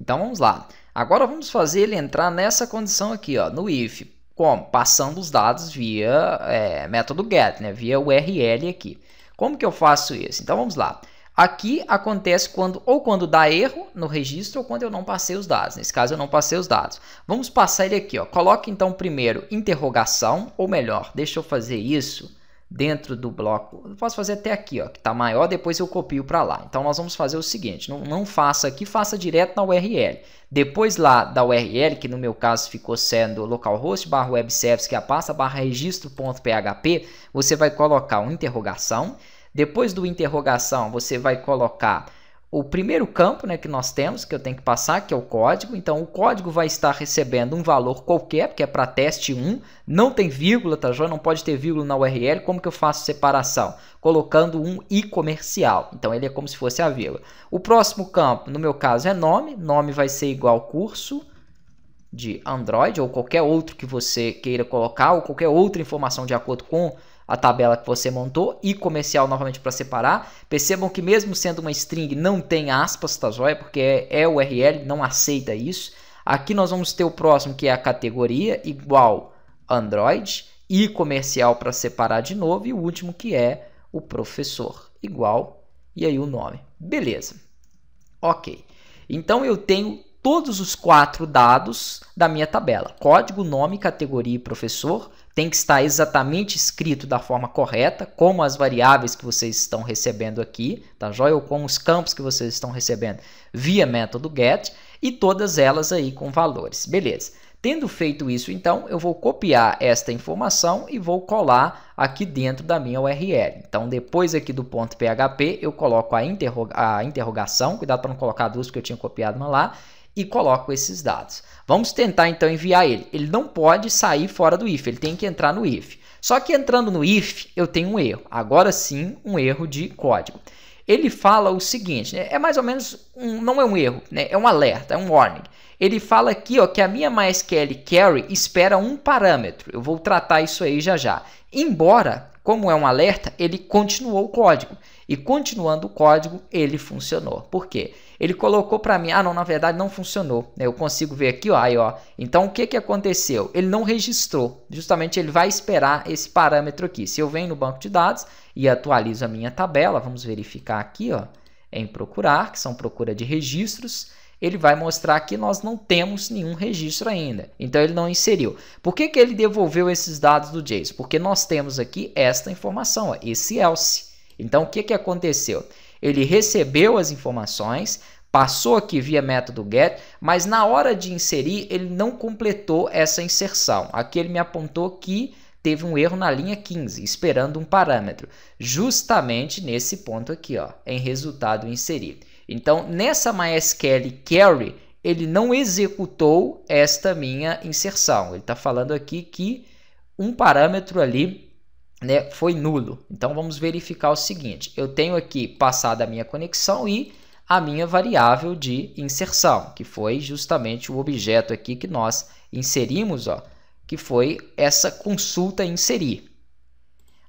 Então vamos lá. Agora vamos fazer ele entrar nessa condição aqui, ó, no if. Como? Passando os dados via é, método get, né? via URL aqui. Como que eu faço isso? Então vamos lá. Aqui acontece quando ou quando dá erro no registro ou quando eu não passei os dados. Nesse caso eu não passei os dados. Vamos passar ele aqui. Ó. Coloque então primeiro interrogação, ou melhor, deixa eu fazer isso dentro do bloco. Eu posso fazer até aqui, ó, que está maior, depois eu copio para lá. Então, nós vamos fazer o seguinte, não, não faça aqui, faça direto na URL. Depois lá da URL, que no meu caso ficou sendo localhost barra webservice, que é a pasta, barra registro.php, você vai colocar uma interrogação. Depois do interrogação, você vai colocar o primeiro campo né, que nós temos, que eu tenho que passar, que é o código. Então, o código vai estar recebendo um valor qualquer, porque é para teste 1. Não tem vírgula, tá joia? Não pode ter vírgula na URL. Como que eu faço separação? Colocando um i comercial. Então, ele é como se fosse a vírgula. O próximo campo, no meu caso, é nome. Nome vai ser igual curso de Android ou qualquer outro que você queira colocar ou qualquer outra informação de acordo com a tabela que você montou e comercial novamente para separar. Percebam que mesmo sendo uma string não tem aspas, tá joia? Porque é, é URL, não aceita isso. Aqui nós vamos ter o próximo que é a categoria igual Android e comercial para separar de novo e o último que é o professor igual e aí o nome. Beleza. OK. Então eu tenho todos os quatro dados da minha tabela. Código, nome, categoria e professor tem que estar exatamente escrito da forma correta, como as variáveis que vocês estão recebendo aqui, tá joia? Ou como os campos que vocês estão recebendo via método get e todas elas aí com valores. Beleza. Tendo feito isso, então, eu vou copiar esta informação e vou colar aqui dentro da minha URL. Então, depois aqui do ponto .php, eu coloco a, a interrogação, cuidado para não colocar duas porque eu tinha copiado uma lá, e coloco esses dados. Vamos tentar então enviar ele. Ele não pode sair fora do if, ele tem que entrar no if. Só que entrando no if, eu tenho um erro. Agora sim, um erro de código. Ele fala o seguinte, né? é mais ou menos, um, não é um erro, né? é um alerta, é um warning. Ele fala aqui ó, que a minha MySQL Carry espera um parâmetro. Eu vou tratar isso aí já já. Embora, como é um alerta, ele continuou o código. E continuando o código, ele funcionou. Por quê? Ele colocou para mim, ah, não, na verdade não funcionou. Né, eu consigo ver aqui, ó, aí, ó. Então o que, que aconteceu? Ele não registrou. Justamente ele vai esperar esse parâmetro aqui. Se eu venho no banco de dados e atualizo a minha tabela, vamos verificar aqui, ó, em procurar, que são procura de registros ele vai mostrar que nós não temos nenhum registro ainda. Então ele não inseriu. Por que, que ele devolveu esses dados do JSON? Porque nós temos aqui esta informação, ó, esse else. Então o que, que aconteceu? Ele recebeu as informações, passou aqui via método get, mas na hora de inserir ele não completou essa inserção. Aqui ele me apontou que teve um erro na linha 15, esperando um parâmetro, justamente nesse ponto aqui, ó, em resultado inserido. Então, nessa MySQL query, ele não executou esta minha inserção. Ele está falando aqui que um parâmetro ali né, foi nulo. Então, vamos verificar o seguinte. Eu tenho aqui passada a minha conexão e a minha variável de inserção, que foi justamente o objeto aqui que nós inserimos, ó, que foi essa consulta inserir.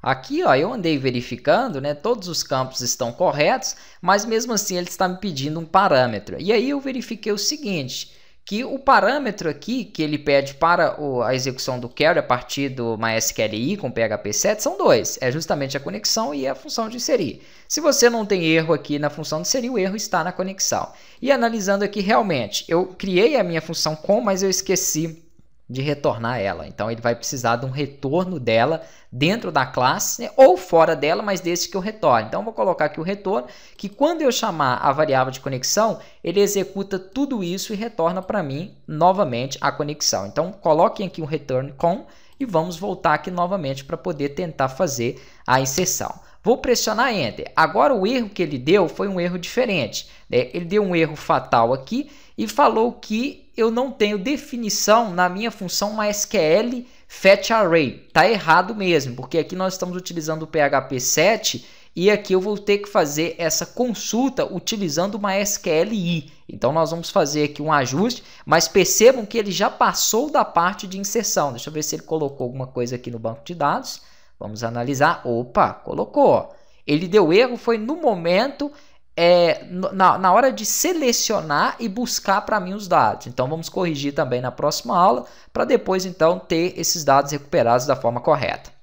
Aqui, ó, eu andei verificando, né? Todos os campos estão corretos, mas mesmo assim ele está me pedindo um parâmetro. E aí eu verifiquei o seguinte, que o parâmetro aqui que ele pede para a execução do query a partir do MySQLi com PHP 7 são dois. É justamente a conexão e a função de inserir. Se você não tem erro aqui na função de inserir, o erro está na conexão. E analisando aqui realmente, eu criei a minha função com, mas eu esqueci de retornar ela. Então ele vai precisar de um retorno dela dentro da classe né, ou fora dela, mas desde que eu retorne. Então eu vou colocar aqui o retorno, que quando eu chamar a variável de conexão, ele executa tudo isso e retorna para mim novamente a conexão. Então coloquem aqui um return com e vamos voltar aqui novamente para poder tentar fazer a inserção. Vou pressionar Enter. Agora o erro que ele deu foi um erro diferente. Né? Ele deu um erro fatal aqui e falou que eu não tenho definição na minha função MySQL é fetch array. Tá errado mesmo, porque aqui nós estamos utilizando o PHP 7 e aqui eu vou ter que fazer essa consulta utilizando uma SQLI. É então nós vamos fazer aqui um ajuste, mas percebam que ele já passou da parte de inserção. Deixa eu ver se ele colocou alguma coisa aqui no banco de dados. Vamos analisar. Opa, colocou. Ele deu erro foi no momento é, na, na hora de selecionar e buscar para mim os dados. Então vamos corrigir também na próxima aula para depois então ter esses dados recuperados da forma correta.